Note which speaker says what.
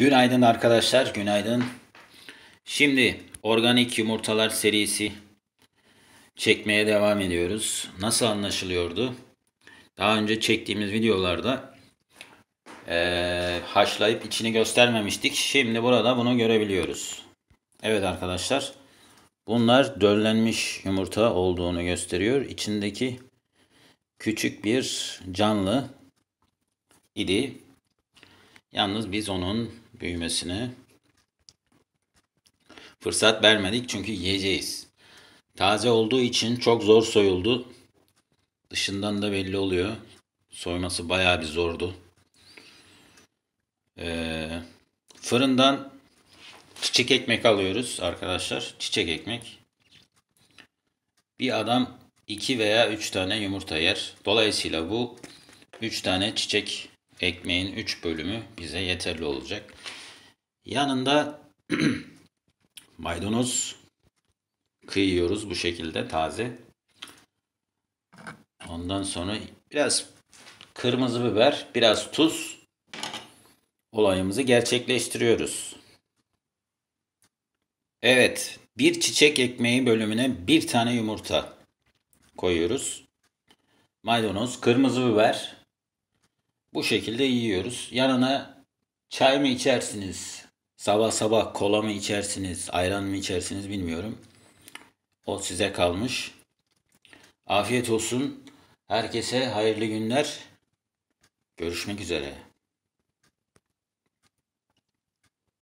Speaker 1: Günaydın arkadaşlar, günaydın. Şimdi organik yumurtalar serisi çekmeye devam ediyoruz. Nasıl anlaşılıyordu? Daha önce çektiğimiz videolarda e, haşlayıp içini göstermemiştik. Şimdi burada bunu görebiliyoruz. Evet arkadaşlar, bunlar döllenmiş yumurta olduğunu gösteriyor. İçindeki küçük bir canlı idi. Yalnız biz onun büyümesine fırsat vermedik çünkü yiyeceğiz. Taze olduğu için çok zor soyuldu. Dışından da belli oluyor. Soyması bayağı bir zordu. Ee, fırından çiçek ekmek alıyoruz arkadaşlar. Çiçek ekmek. Bir adam 2 veya 3 tane yumurta yer. Dolayısıyla bu 3 tane çiçek ekmeğin 3 bölümü bize yeterli olacak. Yanında maydanoz kıyıyoruz bu şekilde taze. Ondan sonra biraz kırmızı biber, biraz tuz olayımızı gerçekleştiriyoruz. Evet, bir çiçek ekmeği bölümüne bir tane yumurta koyuyoruz. Maydanoz, kırmızı biber. Bu şekilde yiyoruz. Yanına çay mı içersiniz? Sabah sabah kola mı içersiniz, ayran mı içersiniz bilmiyorum. O size kalmış. Afiyet olsun. Herkese hayırlı günler. Görüşmek üzere.